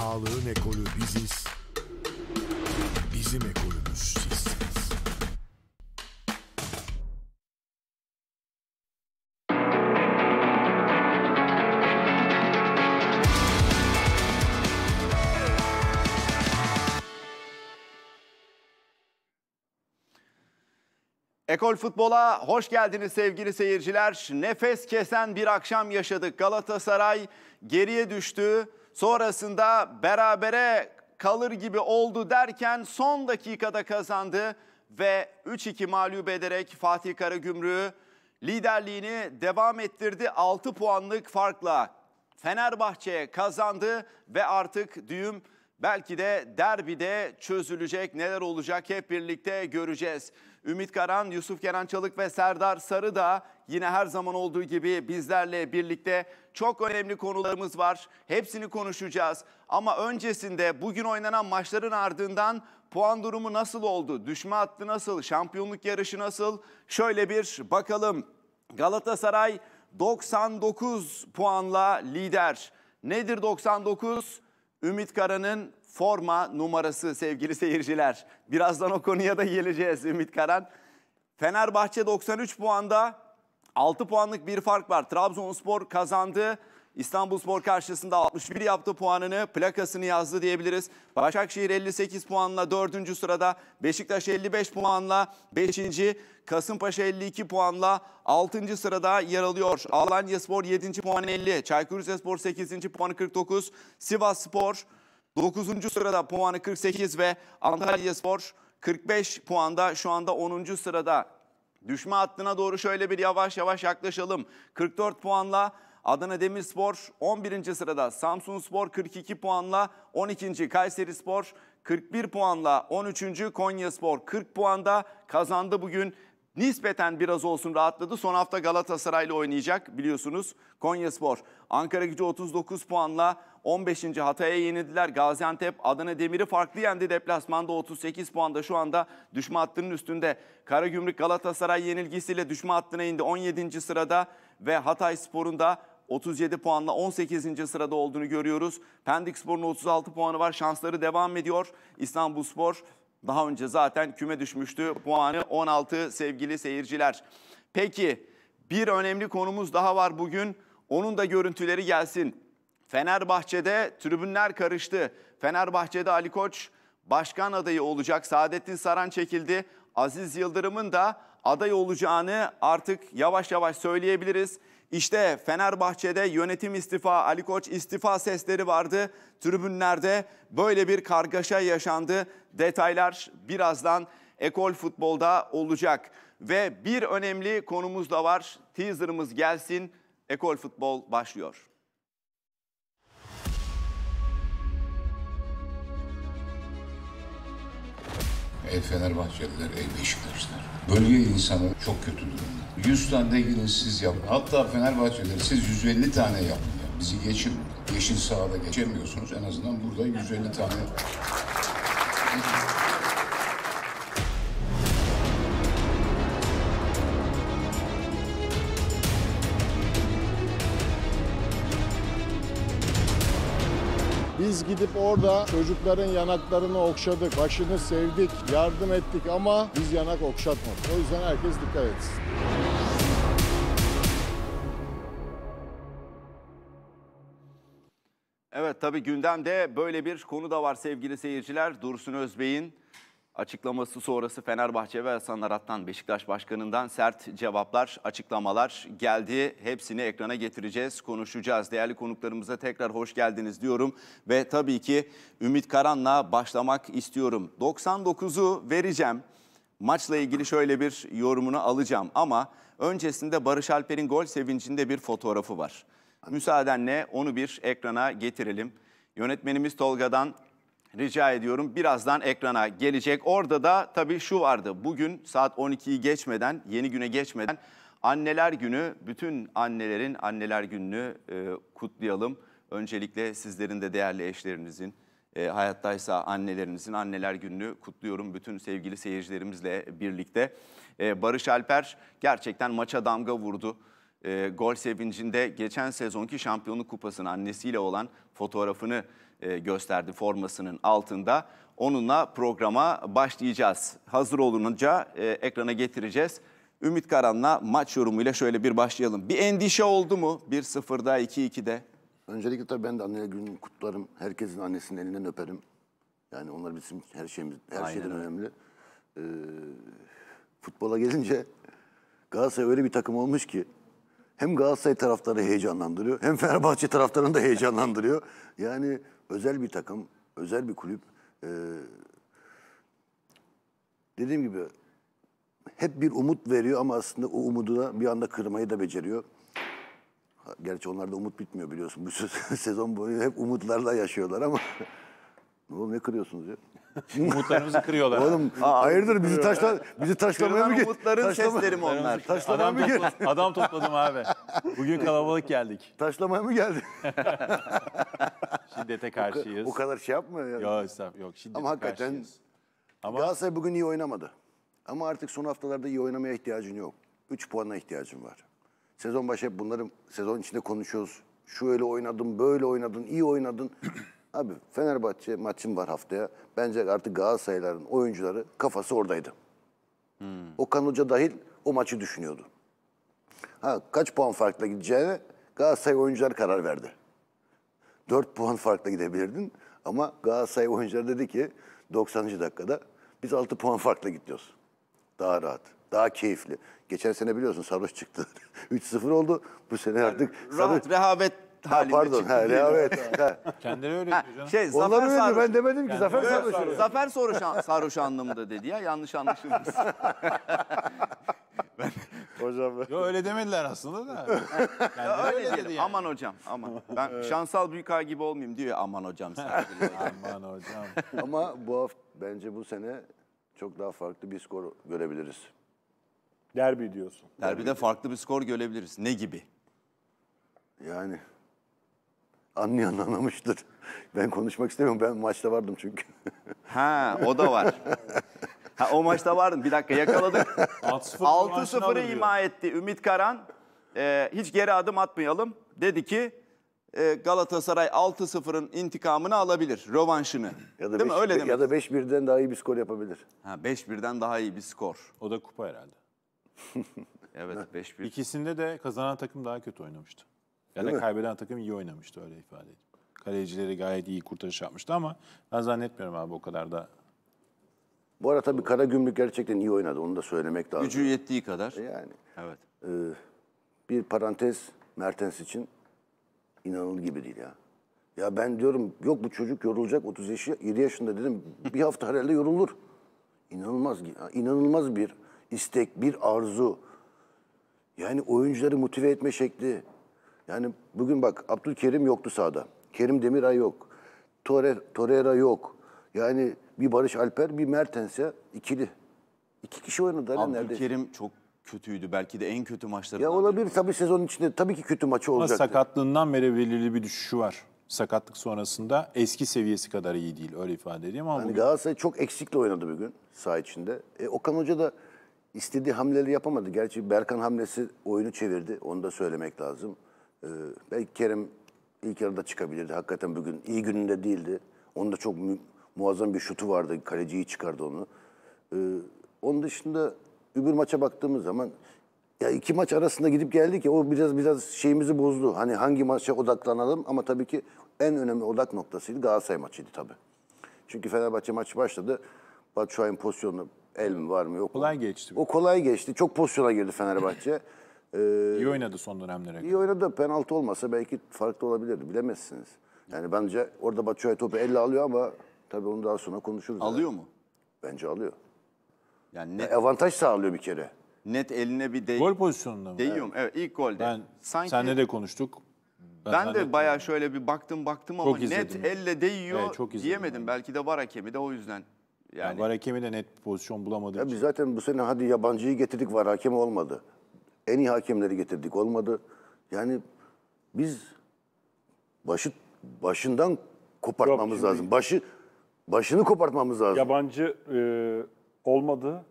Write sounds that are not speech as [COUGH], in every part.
Sağlığın ekolü biziz. Bizim ekolümüz sizsiniz. Ekol Futbol'a hoş geldiniz sevgili seyirciler. Nefes kesen bir akşam yaşadık. Galatasaray geriye düştü. Sonrasında berabere kalır gibi oldu derken son dakikada kazandı ve 3-2 mağlup ederek Fatih Karagümrük'ü liderliğini devam ettirdi 6 puanlık farkla. Fenerbahçe kazandı ve artık düğüm belki de derbide çözülecek neler olacak hep birlikte göreceğiz. Ümit Karan, Yusuf Kenan Çalık ve Serdar Sarı da yine her zaman olduğu gibi bizlerle birlikte çok önemli konularımız var. Hepsini konuşacağız. Ama öncesinde bugün oynanan maçların ardından puan durumu nasıl oldu? Düşme hattı nasıl? Şampiyonluk yarışı nasıl? Şöyle bir bakalım. Galatasaray 99 puanla lider. Nedir 99? Ümit Karan'ın forma numarası sevgili seyirciler. Birazdan o konuya da geleceğiz Ümit Karan. Fenerbahçe 93 puanda, 6 puanlık bir fark var. Trabzonspor kazandı. İstanbulspor karşısında 61 yaptı puanını, plakasını yazdı diyebiliriz. Başakşehir 58 puanla 4. sırada, Beşiktaş 55 puanla 5. Kasımpaşa 52 puanla 6. sırada yer alıyor. Alanya Spor 7. puan 50, Çaykur Rizespor 8. puanı 49, Sivas Spor 9. sırada puanı 48 ve Antalya Spor 45 puanda şu anda 10. sırada Düşme hattına doğru şöyle bir yavaş yavaş yaklaşalım. 44 puanla Adana Demirspor 11. sırada, Samsun Spor 42 puanla 12. Kayseri Spor 41 puanla 13. Konya Spor 40 puanda kazandı bugün. Nispeten biraz olsun rahatladı. Son hafta Galatasaray ile oynayacak biliyorsunuz Konya Spor. Ankara gücü 39 puanla 15. Hatay'a yenildiler. Gaziantep Adana Demir'i farklı yendi deplasmanda 38 puanda şu anda düşme hattının üstünde. Karagümrük Galatasaray yenilgisiyle düşme hattına indi 17. sırada ve Hatay Spor'un da 37 puanla 18. sırada olduğunu görüyoruz. Pendik Spor'un 36 puanı var. Şansları devam ediyor. İstanbul Spor daha önce zaten küme düşmüştü. Puanı 16 sevgili seyirciler. Peki bir önemli konumuz daha var bugün. Onun da görüntüleri gelsin. Fenerbahçe'de tribünler karıştı. Fenerbahçe'de Ali Koç başkan adayı olacak. Saadettin Saran çekildi. Aziz Yıldırım'ın da aday olacağını artık yavaş yavaş söyleyebiliriz. İşte Fenerbahçe'de yönetim istifa, Ali Koç istifa sesleri vardı. Tribünlerde böyle bir kargaşa yaşandı. Detaylar birazdan ekol futbolda olacak. Ve bir önemli konumuz da var. Teaser'ımız gelsin. Ekol futbol başlıyor. el Fenerbahçeliler, el Beşiktaşlar. Bölge insanı çok kötü durumda. 100 tane de gidin siz yapın. Hatta Fenerbahçeliler siz 150 tane yapın. Bizi geçin. Yeşil sahada geçemiyorsunuz. En azından burada 150 tane gidip orada çocukların yanaklarını okşadık, başını sevdik, yardım ettik ama biz yanak okşatmadık. O yüzden herkes dikkat etsin. Evet tabii gündemde böyle bir konu da var sevgili seyirciler. Dursun Özbey'in Açıklaması sonrası Fenerbahçe ve Sanarat'tan Beşiktaş Başkanı'ndan sert cevaplar, açıklamalar geldi. Hepsini ekrana getireceğiz, konuşacağız. Değerli konuklarımıza tekrar hoş geldiniz diyorum. Ve tabii ki Ümit Karan'la başlamak istiyorum. 99'u vereceğim. Maçla ilgili şöyle bir yorumunu alacağım ama öncesinde Barış Alper'in gol sevincinde bir fotoğrafı var. Müsaadenle onu bir ekrana getirelim. Yönetmenimiz Tolga'dan Rica ediyorum birazdan ekrana gelecek. Orada da tabii şu vardı. Bugün saat 12'yi geçmeden, yeni güne geçmeden anneler günü, bütün annelerin anneler gününü e, kutlayalım. Öncelikle sizlerin de değerli eşlerinizin, e, hayattaysa annelerinizin anneler gününü kutluyorum. Bütün sevgili seyircilerimizle birlikte. E, Barış Alper gerçekten maça damga vurdu e, gol sevincinde geçen sezonki şampiyonluk kupasının annesiyle olan fotoğrafını e, gösterdi formasının altında. Onunla programa başlayacağız. Hazır olununca e, ekrana getireceğiz. Ümit Karan'la maç yorumuyla şöyle bir başlayalım. Bir endişe oldu mu 1-0'da 2-2'de? Öncelikle tabii ben de anneler gününü kutlarım. Herkesin annesinin elinden öperim. Yani onlar bizim her şeyimiz, her Aynen şeyden öyle. önemli. Ee, futbola gelince Galatasaray öyle bir takım olmuş ki hem Galatasaray taraftarı heyecanlandırıyor hem Fenerbahçe taraftarını da heyecanlandırıyor. Yani özel bir takım, özel bir kulüp. E, dediğim gibi hep bir umut veriyor ama aslında o umudu da bir anda kırmayı da beceriyor. Gerçi onlarda umut bitmiyor biliyorsun. Bu [LAUGHS] sezon boyu hep umutlarla yaşıyorlar ama [LAUGHS] ne oğlum ne kırıyorsunuz ya? Umutlarımızı kırıyorlar. Oğlum Aa, hayırdır bizi taşla bizi taşlamaya mı git? umutların sesleri mi onlar? Taşlamaya Adam, mı git? topla- adam topladım abi. Bugün kalabalık geldik. Taşlamaya mı geldin? [LAUGHS] Şiddete karşıyız. Bu kadar şey yapma ya. Yok istem Yok şiddete Ama hakikaten karşıyız. Ama- Galatasaray bugün iyi oynamadı. Ama artık son haftalarda iyi oynamaya ihtiyacın yok. 3 puana ihtiyacın var. Sezon başı hep bunları sezon içinde konuşuyoruz. Şu öyle oynadın, böyle oynadın, iyi oynadın. Abi Fenerbahçe maçım var haftaya. Bence artık Galatasaray'ların oyuncuları kafası oradaydı. Hmm. Okan Hoca dahil o maçı düşünüyordu. Ha, kaç puan farkla gideceğine Galatasaray oyuncular karar verdi. 4 puan farkla gidebilirdin ama Galatasaray oyuncuları dedi ki 90. dakikada biz 6 puan farkla gidiyoruz. Daha rahat, daha keyifli. Geçen sene biliyorsun Sarhoş çıktı. 3-0 [LAUGHS] oldu. Bu sene artık... Rahat, Sarhoş... rehavet Ha, pardon. çıktı. Ha, diye. rehavet. Ha. öyle canım. Şey, Onlar Zafer öyle diyor. Ben demedim ki. Zafer Sarhoş. öyle. Zafer Sarhoş, sarhoş anlamında dedi ya. Yanlış anlaşılmış. Hocam ben. Yo öyle demediler aslında da. Kendine [LAUGHS] öyle, öyle dedi yani. Aman hocam aman. Ben Şansal Büyükağa gibi olmayayım diyor aman hocam. sen. [LAUGHS] Aman hocam. Ama bu hafta bence bu sene çok daha farklı bir skor görebiliriz. Derbi diyorsun. Derbide farklı bir skor görebiliriz. Ne gibi? Yani Anlayan anlamıştır. Ben konuşmak istemiyorum. Ben maçta vardım çünkü. [LAUGHS] ha o da var. Ha, o maçta vardın. Bir dakika yakaladık. 6-0'ı [LAUGHS] ima etti Ümit Karan. E, hiç geri adım atmayalım. Dedi ki e, Galatasaray 6-0'ın intikamını alabilir. Rövanşını. Ya da Değil beş, mi? Öyle demek. Ya da 5-1'den daha iyi bir skor yapabilir. Ha 5-1'den daha iyi bir skor. O da kupa herhalde. evet 5-1. [LAUGHS] İkisinde de kazanan takım daha kötü oynamıştı. Yani da kaybeden takım iyi oynamıştı öyle ifade edeyim. Kalecileri gayet iyi kurtarış yapmıştı ama ben zannetmiyorum abi o kadar da. Bu arada tabii Karagümrük gerçekten iyi oynadı. Onu da söylemek lazım. Gücü yettiği kadar. E yani. Evet. Ee, bir parantez Mertens için inanılır gibi değil ya. Ya ben diyorum yok bu çocuk yorulacak 30 yaşı 7 yaşında dedim. Bir hafta herhalde yorulur. İnanılmaz inanılmaz bir istek, bir arzu. Yani oyuncuları motive etme şekli. Yani bugün bak Abdülkerim yoktu sahada. Kerim Demiray yok. Torre, Torreira yok. Yani bir Barış Alper, bir Mertens'e ikili. İki kişi oynadı. Hani Abdülkerim çok kötüydü. Belki de en kötü maçları. Ya olabilir biri. tabii sezon içinde tabii ki kötü maçı olacaktı. Ama sakatlığından beri belirli bir düşüşü var. Sakatlık sonrasında eski seviyesi kadar iyi değil. Öyle ifade edeyim ama. Yani bugün... Galatasaray çok eksikle oynadı bugün saha içinde. E, Okan Hoca da istediği hamleleri yapamadı. Gerçi Berkan hamlesi oyunu çevirdi. Onu da söylemek lazım. Ee, belki Kerim ilk yarıda çıkabilirdi. Hakikaten bugün iyi gününde değildi. Onun da çok mu muazzam bir şutu vardı. Kaleciyi çıkardı onu. Ee, onun dışında öbür maça baktığımız zaman ya iki maç arasında gidip geldi ki o biraz biraz şeyimizi bozdu. Hani hangi maça odaklanalım ama tabii ki en önemli odak noktasıydı Galatasaray maçıydı tabii. Çünkü Fenerbahçe maçı başladı. Batshuayi'nin pozisyonu el mi var mı yok mu? Kolay geçti. O kolay geçti. Çok pozisyona girdi Fenerbahçe. [LAUGHS] Ee, iyi oynadı son dönemlere. İyi oynadı. Penaltı olmasa belki farklı olabilirdi. Bilemezsiniz. Yani bence orada Batshuayi topu elle alıyor ama tabii onu daha sonra konuşuruz. Alıyor yani. mu? Bence alıyor. Yani net, avantaj sağlıyor bir kere. Net eline bir değ Gol pozisyonunda mı? Değiyor Evet. evet ilk golde. Ben Sanki... senle de konuştuk. Ben, ben de bayağı yani. şöyle bir baktım baktım ama izledim. net elle değiyor evet, çok diyemedim. Yani. Belki de var hakemi de o yüzden. Yani, yani var hakemi de net pozisyon bulamadı. Ya biz zaten bu sene hadi yabancıyı getirdik var hakemi olmadı. En iyi hakemleri getirdik olmadı. Yani biz başı başından kopartmamız Yok, lazım. Başı başını kopartmamız lazım. Yabancı e, olmadı.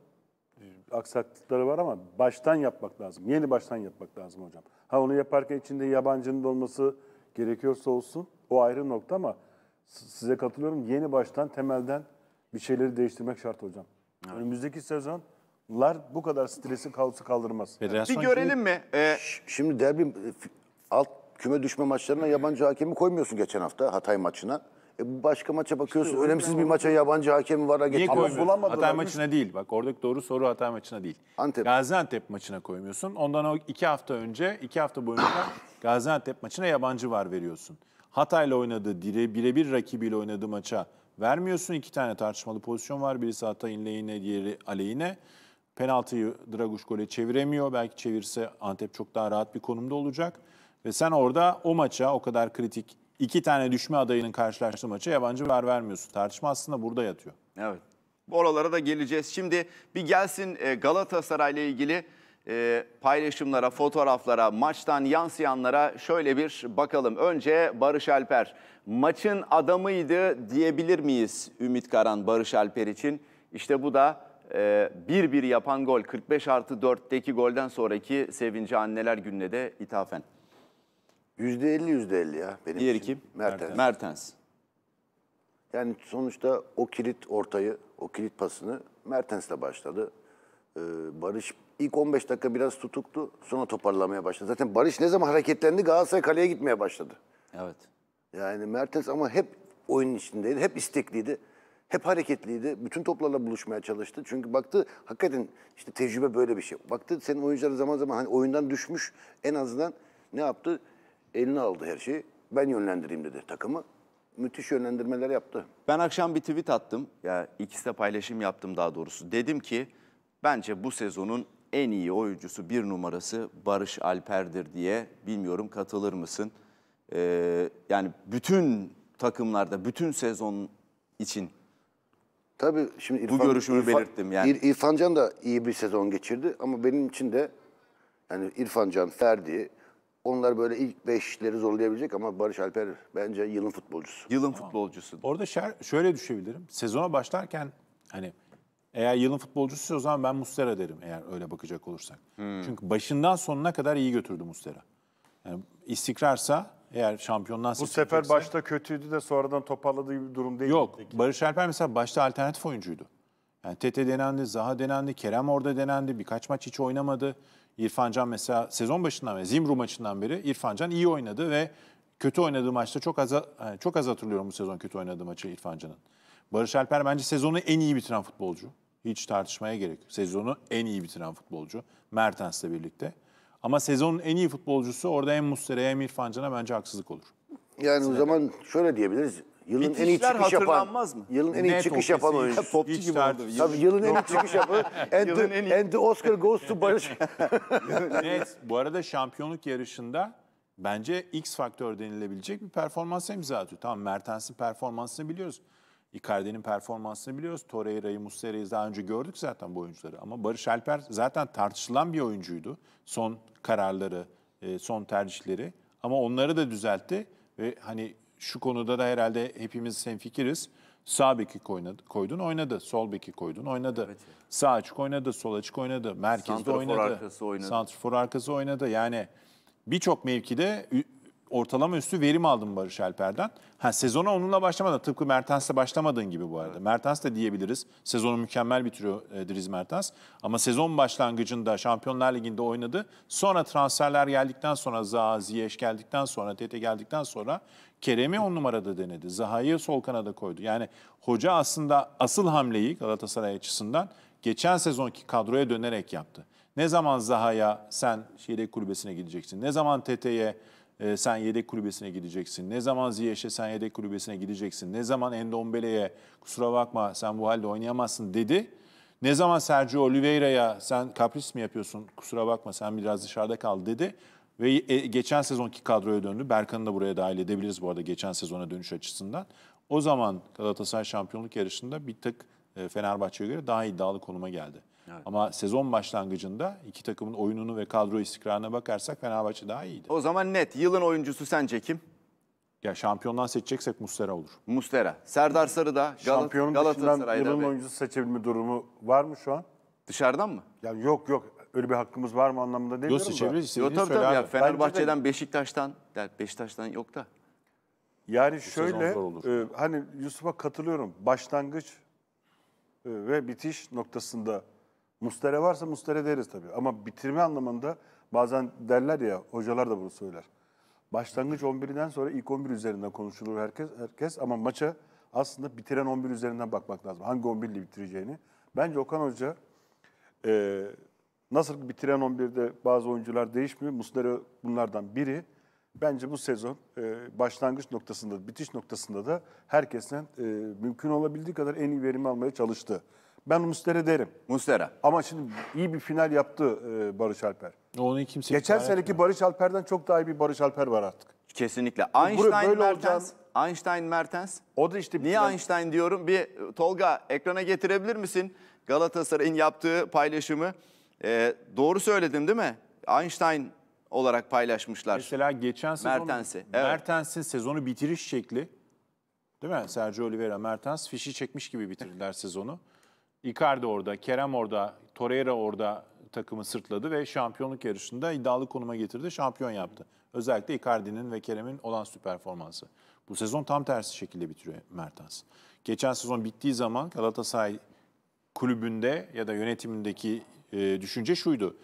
Aksaklıkları var ama baştan yapmak lazım. Yeni baştan yapmak lazım hocam. Ha onu yaparken içinde yabancının olması gerekiyorsa olsun. O ayrı nokta ama size katılıyorum. Yeni baştan temelden bir şeyleri değiştirmek şart hocam. Evet. Önümüzdeki sezon lar bu kadar stresi kalsı kaldırmaz. Bir şey- görelim mi? Ee, Şimdi derbi alt küme düşme maçlarına yabancı hakemi koymuyorsun geçen hafta Hatay maçına. E başka maça bakıyorsun. önemsiz bir maça yabancı hakemi var. ha Niye koymuyorsun? Hatay maçına değil. Bak oradaki doğru soru Hatay maçına değil. Antep. Gaziantep maçına koymuyorsun. Ondan o iki hafta önce, iki hafta boyunca [LAUGHS] Gaziantep maçına yabancı var veriyorsun. Hatay'la oynadığı, dire, birebir rakibiyle oynadığı maça vermiyorsun. iki tane tartışmalı pozisyon var. Birisi Hatay'ın lehine, diğeri aleyhine. Penaltıyı Draguş gole çeviremiyor. Belki çevirse Antep çok daha rahat bir konumda olacak. Ve sen orada o maça o kadar kritik iki tane düşme adayının karşılaştığı maça yabancı var vermiyorsun. Tartışma aslında burada yatıyor. Evet. Oralara da geleceğiz. Şimdi bir gelsin e, Galatasaray ile ilgili e, paylaşımlara, fotoğraflara, maçtan yansıyanlara şöyle bir bakalım. Önce Barış Alper. Maçın adamıydı diyebilir miyiz Ümit Karan Barış Alper için? İşte bu da ee, bir bir yapan gol 45 artı 4'teki golden sonraki sevinci anneler gününe de ithafen. %50 %50 ya benim Diğeri kim? Mertens. Mertens. Yani sonuçta o kilit ortayı, o kilit pasını Mertens'le başladı. Ee, Barış ilk 15 dakika biraz tutuktu. Sonra toparlamaya başladı. Zaten Barış ne zaman hareketlendi Galatasaray kaleye gitmeye başladı. Evet. Yani Mertens ama hep oyunun içindeydi. Hep istekliydi hep hareketliydi. Bütün toplarla buluşmaya çalıştı. Çünkü baktı hakikaten işte tecrübe böyle bir şey. Baktı senin oyuncuların zaman zaman hani oyundan düşmüş en azından ne yaptı? elini aldı her şeyi. Ben yönlendireyim dedi takımı. Müthiş yönlendirmeler yaptı. Ben akşam bir tweet attım. Ya ikisi de paylaşım yaptım daha doğrusu. Dedim ki bence bu sezonun en iyi oyuncusu bir numarası Barış Alper'dir diye bilmiyorum katılır mısın? Ee, yani bütün takımlarda bütün sezon için Tabii şimdi İrfan, bu görüşümü İrfan, belirttim yani. İr, İrfan Can da iyi bir sezon geçirdi ama benim için de yani İrfan Can, Ferdi onlar böyle ilk beşleri zorlayabilecek ama Barış Alper bence yılın futbolcusu. Yılın tamam. futbolcusu. Orada şer, şöyle düşebilirim. Sezona başlarken hani eğer yılın futbolcusu o zaman ben Mustera derim eğer öyle bakacak olursak. Hmm. Çünkü başından sonuna kadar iyi götürdü Mustera. Yani istikrarsa eğer şampiyondan Bu sefer başta kötüydü de sonradan toparladığı gibi bir durum değil. Yok. Peki. Barış Alper mesela başta alternatif oyuncuydu. Yani Tete denendi, Zaha denendi, Kerem orada denendi. Birkaç maç hiç oynamadı. İrfan Can mesela sezon başından ve Zimru maçından beri İrfan Can iyi oynadı ve kötü oynadığı maçta çok az çok az hatırlıyorum bu sezon kötü oynadığı maçı İrfan Can'ın. Barış Alper bence sezonu en iyi bitiren futbolcu. Hiç tartışmaya gerek yok. Sezonu en iyi bitiren futbolcu Mertens'le birlikte. Ama sezonun en iyi futbolcusu orada hem Muslera'ya hem İrfan Can'a bence haksızlık olur. Yani Sine o zaman de. şöyle diyebiliriz. Yılın en iyi çıkış yapan, mı? yılın en iyi Net çıkış yapan oyuncu. [LAUGHS] Topçu Hiç gibi oldu. Tabii yılın en iyi çıkış yapan. [LAUGHS] and, the, en iyi. and the Oscar goes to Barış. [LAUGHS] Net. Bu arada şampiyonluk yarışında bence X faktör denilebilecek bir performans imza atıyor. Tamam Mertens'in performansını biliyoruz. Icardi'nin performansını biliyoruz. Torreira'yı, Muslera'yı daha önce gördük zaten bu oyuncuları. Ama Barış Alper zaten tartışılan bir oyuncuydu. Son kararları, e, son tercihleri. Ama onları da düzeltti. Ve hani şu konuda da herhalde hepimiz hemfikiriz. Sağ beki koydun oynadı. Sol beki koydun oynadı. Evet. Sağ açık oynadı, sol açık oynadı. Merkezde Santrafor oynadı. Arkası oynadı. Santrafor arkası oynadı. Yani birçok mevkide ortalama üstü verim aldım Barış Alper'den. Ha sezona onunla başlamadın. Tıpkı Mertens'le başlamadığın gibi bu arada. Evet. Mertens de diyebiliriz. Sezonu mükemmel bitiriyor e, Dries Mertens. Ama sezon başlangıcında Şampiyonlar Ligi'nde oynadı. Sonra transferler geldikten sonra Zaha, Ziyech geldikten sonra, Tete geldikten sonra Kerem'i on numarada denedi. Zaha'yı sol kanada koydu. Yani hoca aslında asıl hamleyi Galatasaray açısından geçen sezonki kadroya dönerek yaptı. Ne zaman Zaha'ya sen Şirek Kulübesi'ne gideceksin? Ne zaman Tete'ye e, sen yedek kulübesine gideceksin? Ne zaman Ziyech'e sen yedek kulübesine gideceksin? Ne zaman Endombele'ye kusura bakma sen bu halde oynayamazsın dedi. Ne zaman Sergio Oliveira'ya sen kapris mi yapıyorsun kusura bakma sen biraz dışarıda kal dedi. Ve e, geçen sezonki kadroya döndü. Berkan'ı da buraya dahil edebiliriz bu arada geçen sezona dönüş açısından. O zaman Galatasaray şampiyonluk yarışında bir tık e, Fenerbahçe'ye göre daha iddialı konuma geldi. Evet. Ama sezon başlangıcında iki takımın oyununu ve kadro istikrarına bakarsak Fenerbahçe daha iyiydi. O zaman net. Yılın oyuncusu sence kim? Ya şampiyondan seçeceksek Mustera olur. Mustera. Serdar Sarı da Gal Galatasaray'da. Yılın oyuncusu seçebilme durumu var mı şu an? Dışarıdan mı? Ya yok yok. Öyle bir hakkımız var mı anlamında demiyorum yok, seçebiliriz Yok tabii tabii. Ya, Fenerbahçe'den, de... Beşiktaş'tan, Beşiktaş'tan yok da. Yani Bu şöyle, e, hani Yusuf'a katılıyorum. Başlangıç e, ve bitiş noktasında Mustere varsa mustere deriz tabii. Ama bitirme anlamında bazen derler ya, hocalar da bunu söyler. Başlangıç 11'den sonra ilk 11 üzerinden konuşulur herkes, herkes ama maça aslında bitiren 11 üzerinden bakmak lazım. Hangi 11 ile bitireceğini. Bence Okan Hoca e, nasıl bitiren 11'de bazı oyuncular değişmiyor. Muslera bunlardan biri. Bence bu sezon e, başlangıç noktasında, bitiş noktasında da herkesten e, mümkün olabildiği kadar en iyi verimi almaya çalıştı. Ben Muslera derim. Muslera. Ama şimdi iyi bir final yaptı e, Barış Alper. Onu kimse Geçen seneki Barış Alper'den çok daha iyi bir Barış Alper var artık. Kesinlikle. Einstein böyle Mertens. Olacağını... Einstein Mertens. O da işte... Niye plan... Einstein diyorum? Bir Tolga ekrana getirebilir misin? Galatasaray'ın yaptığı paylaşımı. Ee, doğru söyledim değil mi? Einstein olarak paylaşmışlar. Mesela geçen sezon Mertens'i. Evet. Mertens'in sezonu bitiriş şekli. Değil mi? Sergio Oliveira, Mertens fişi çekmiş gibi bitirdiler sezonu. Icardi orada, Kerem orada, Torreira orada takımı sırtladı ve şampiyonluk yarışında iddialı konuma getirdi, şampiyon yaptı. Özellikle Icardi'nin ve Kerem'in olan süper performansı. Bu sezon tam tersi şekilde bitiriyor Mertens. Geçen sezon bittiği zaman Galatasaray kulübünde ya da yönetimindeki e, düşünce şuydu.